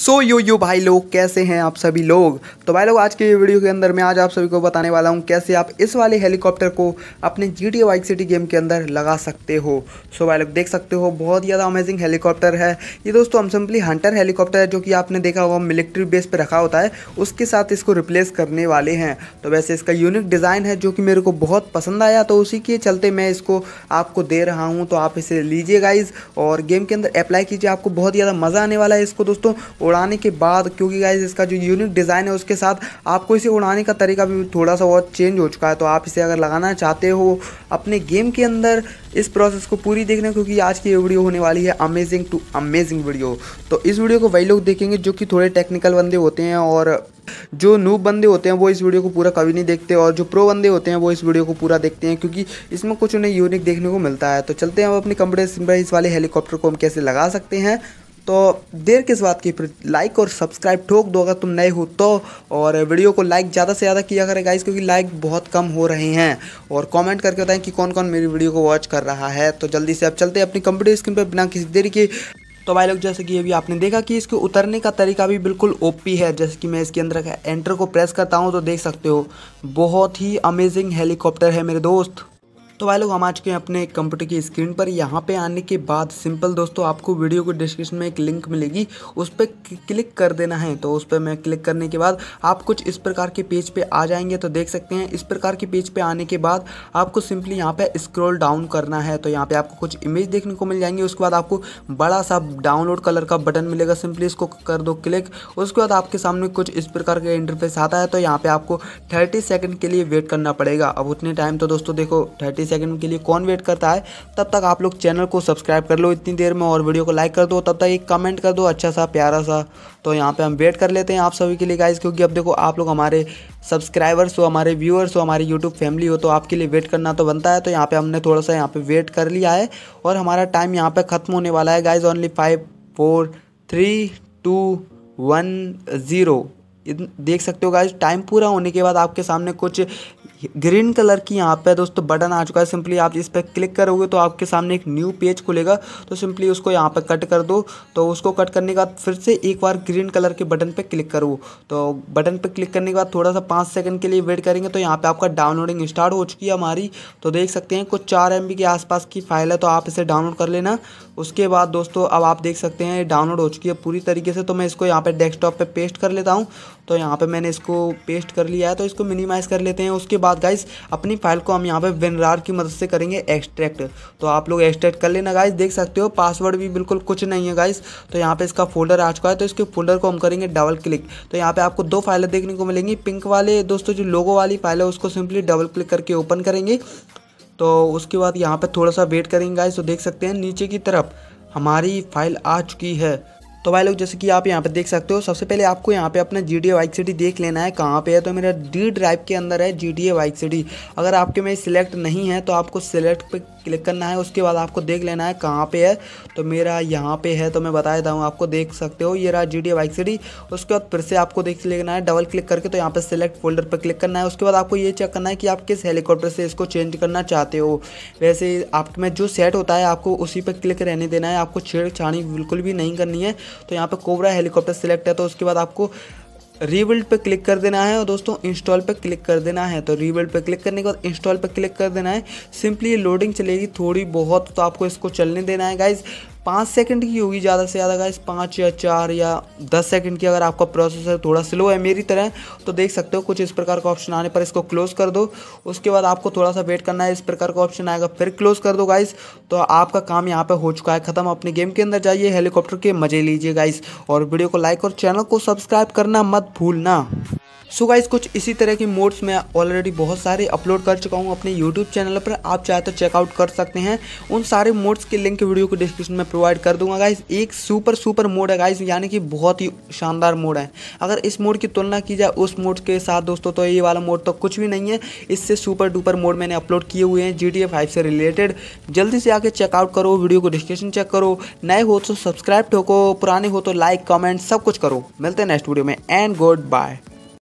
so you yo यो भाई लोग कैसे हैं आप सभी लोग तो भाई लोग आज के वीडियो के अंदर मैं आज आप सभी को बताने वाला हूँ कैसे आप इस वाले हेलीकॉप्टर को अपने G T Vice City game के अंदर लगा सकते हो सो so, भाई लोग देख सकते हो बहुत ज़्यादा अमेजिंग हेलीकॉप्टर है ये दोस्तों हम सिंपली हंटर हेलीकॉप्टर है जो कि आपने देखा हुआ मिलिट्री बेस पर रखा होता है उसके साथ इसको रिप्लेस करने वाले हैं तो वैसे इसका यूनिक डिज़ाइन है जो कि मेरे को बहुत पसंद आया तो उसी के चलते मैं इसको आपको दे रहा हूँ तो आप इसे लीजिए गाइज और गेम के अंदर अप्लाई कीजिए आपको बहुत ज़्यादा मज़ा आने वाला है इसको दोस्तों उड़ाने के बाद क्योंकि गाइज इसका जो यूनिक डिज़ाइन है उसके साथ आपको इसे उड़ाने का तरीका भी थोड़ा सा बहुत चेंज हो चुका है तो आप इसे अगर लगाना चाहते हो अपने गेम के अंदर इस प्रोसेस को पूरी देखना क्योंकि आज की ये वीडियो होने वाली है अमेजिंग टू अमेजिंग वीडियो तो इस वीडियो को वही लोग देखेंगे जो कि थोड़े टेक्निकल बंदे होते हैं और जो नूब बंदे होते हैं वो इस वीडियो को पूरा कभी नहीं देखते और जो प्रो बंदे होते हैं वो इस वीडियो को पूरा देखते हैं क्योंकि इसमें कुछ उन्हें यूनिक देखने को मिलता है तो चलते हैं हम अपने कंप्यूटर इस वाले हेलीकॉप्टर को हम कैसे लगा सकते हैं तो देर किस बात की लाइक और सब्सक्राइब ठोक दो अगर तुम नए हो तो और वीडियो को लाइक ज़्यादा से ज़्यादा किया करें गाइस क्योंकि लाइक बहुत कम हो रहे हैं और कमेंट करके बताएं कि कौन कौन मेरी वीडियो को वॉच कर रहा है तो जल्दी से आप चलते हैं अपनी कंप्यूटर स्क्रीन पर बिना किसी देरी के तो भाई लोग जैसे कि अभी आपने देखा कि इसके उतरने का तरीका भी बिल्कुल ओपी है जैसे कि मैं इसके अंदर एंटर को प्रेस करता हूँ तो देख सकते हो बहुत ही अमेजिंग हेलीकॉप्टर है मेरे दोस्त तो भाई लोग हम आ चुके हैं अपने कंप्यूटर की स्क्रीन पर यहाँ पे आने के बाद सिंपल दोस्तों आपको वीडियो को डिस्क्रिप्शन में एक लिंक मिलेगी उस पर क्लिक कर देना है तो उस पर मैं क्लिक करने के बाद आप कुछ इस प्रकार के पेज पे आ जाएंगे तो देख सकते हैं इस प्रकार के पेज पे आने के बाद आपको सिंपली यहाँ पे स्क्रॉल डाउन करना है तो यहाँ पे आपको कुछ इमेज देखने को मिल जाएंगे उसके बाद आपको बड़ा सा डाउनलोड कलर का बटन मिलेगा सिंपली इसको कर दो क्लिक उसके बाद आपके सामने कुछ इस प्रकार का इंटरफेस आता है तो यहाँ पे आपको थर्टी सेकेंड के लिए वेट करना पड़ेगा अब उतने टाइम तो दोस्तों देखो थर्टी सेकंड के लिए कौन वेट करता है तब तक आप लोग चैनल को सब्सक्राइब कर लो इतनी देर में और वीडियो को लाइक कर दो तब तक एक कमेंट कर दो अच्छा सा प्यारा सा तो यहाँ पर हम वेट कर लेते हैं आप सभी के लिए गाइज क्योंकि अब देखो आप लोग हमारे सब्सक्राइबर्स हो हमारे व्यूअर्स हो हमारी यूट्यूब फैमिली हो तो आपके लिए वेट करना तो बनता है तो यहाँ पर हमने थोड़ा सा यहाँ पर वेट कर लिया है और हमारा टाइम यहाँ पर ख़त्म होने वाला है guys only five four three two one zero देख सकते हो गाइज टाइम पूरा होने के बाद आपके सामने कुछ ग्रीन कलर की यहाँ पे दोस्तों बटन आ चुका है सिंपली आप इस पर क्लिक करोगे तो आपके सामने एक न्यू पेज खुलेगा तो सिंपली उसको यहाँ पर कट कर दो तो उसको कट करने के बाद फिर से एक बार ग्रीन कलर के बटन पर क्लिक करो तो बटन पर क्लिक करने के बाद थोड़ा सा पाँच सेकंड के लिए वेट करेंगे तो यहाँ पर आपका डाउनलोडिंग स्टार्ट हो चुकी है हमारी तो देख सकते हैं कुछ चार एम के आसपास की फाइल है तो आप इसे डाउनलोड कर लेना उसके बाद दोस्तों अब आप देख सकते हैं डाउनलोड हो चुकी है पूरी तरीके से तो मैं इसको यहाँ पर डेस्कटॉप पर पेस्ट कर लेता हूँ तो यहाँ पर मैंने इसको पेस्ट कर लिया है तो इसको मिनिमाइज़ कर लेते हैं उसके बाद बाद गाइस अपनी फाइल को हम यहाँ पे वेनरार की मदद से करेंगे एक्सट्रैक्ट तो आप लोग एक्सट्रैक्ट कर लेना गाइस देख सकते हो पासवर्ड भी बिल्कुल कुछ नहीं है गाइस तो यहाँ पे इसका फोल्डर आ चुका है तो इसके फोल्डर को हम करेंगे डबल क्लिक तो यहाँ पे आपको दो फाइलें देखने को मिलेंगी पिंक वाले दोस्तों जो लोगो वाली फाइल है उसको सिंपली डबल क्लिक करके ओपन करेंगे तो उसके बाद यहाँ पर थोड़ा सा वेट करेंगे गाइस तो देख सकते हैं नीचे की तरफ हमारी फाइल आ चुकी है तो भाई लोग जैसे कि आप यहाँ पे देख सकते हो सबसे पहले आपको यहाँ पे अपना जी डी वाइक सिटी देख लेना है कहाँ पे है तो मेरा डी ड्राइव के अंदर है जी डी वाइक सिटी अगर आपके में सिलेक्ट नहीं है तो आपको सिलेक्ट पे क्लिक करना है उसके बाद आपको देख लेना है कहाँ पे है तो मेरा यहाँ पे है तो मैं बता देता हूँ आपको देख सकते हो ये रहा जी डी बाइक सिटी उसके बाद फिर से आपको देख लेना है डबल क्लिक करके तो यहाँ पे सिलेक्ट फोल्डर पर क्लिक करना है उसके बाद आपको ये चेक करना है कि आप किस हेलीकॉप्टर से इसको चेंज करना चाहते हो वैसे आप में जो सेट होता है आपको उसी पर क्लिक रहने देना है आपको छेड़छाड़ी बिल्कुल भी नहीं करनी है तो यहाँ पर कोबरा हेलीकॉप्टर सेलेक्ट है तो उसके बाद आपको रीबिल्ड पे क्लिक कर देना है और दोस्तों इंस्टॉल पे क्लिक कर देना है तो रीबिल्ड पे क्लिक करने के बाद इंस्टॉल पे क्लिक कर देना है सिंपली लोडिंग चलेगी थोड़ी बहुत तो आपको इसको चलने देना है गाइज पाँच सेकंड की होगी ज़्यादा से ज़्यादा गाइस पाँच या चार या दस सेकंड की अगर आपका प्रोसेसर थोड़ा स्लो है मेरी तरह तो देख सकते हो कुछ इस प्रकार का ऑप्शन आने पर इसको क्लोज़ कर दो उसके बाद आपको थोड़ा सा वेट करना है इस प्रकार का ऑप्शन आएगा फिर क्लोज़ कर दो गाइस तो आपका काम यहाँ पर हो चुका है ख़त्म अपने गेम के अंदर जाइए हेलीकॉप्टर के मज़े लीजिए गाइस और वीडियो को लाइक और चैनल को सब्सक्राइब करना मत भूलना सो गाइज कुछ इसी तरह की मोड्स मैं ऑलरेडी बहुत सारे अपलोड कर चुका हूँ अपने यूट्यूब चैनल पर आप चाहे तो चेकआउट कर सकते हैं उन सारे मोड्स के लिंक वीडियो को डिस्क्रिप्शन में प्रोवाइड कर दूंगा गाइज एक सुपर सुपर मोड है गाइज यानी कि बहुत ही शानदार मोड है अगर इस मोड की तुलना की जाए उस मोड के साथ दोस्तों तो ये वाला मोड तो कुछ भी नहीं है इससे सुपर डुपर मोड मैंने अपलोड किए हुए हैं जी टी से रिलेटेड जल्दी से आके चेकआउट करो वीडियो को डिस्क्रिप्शन चेक करो नए हो तो सब्सक्राइब ठोको पुराने हो तो लाइक कमेंट सब कुछ करो मिलते हैं नेक्स्ट वीडियो में एंड गुड बाय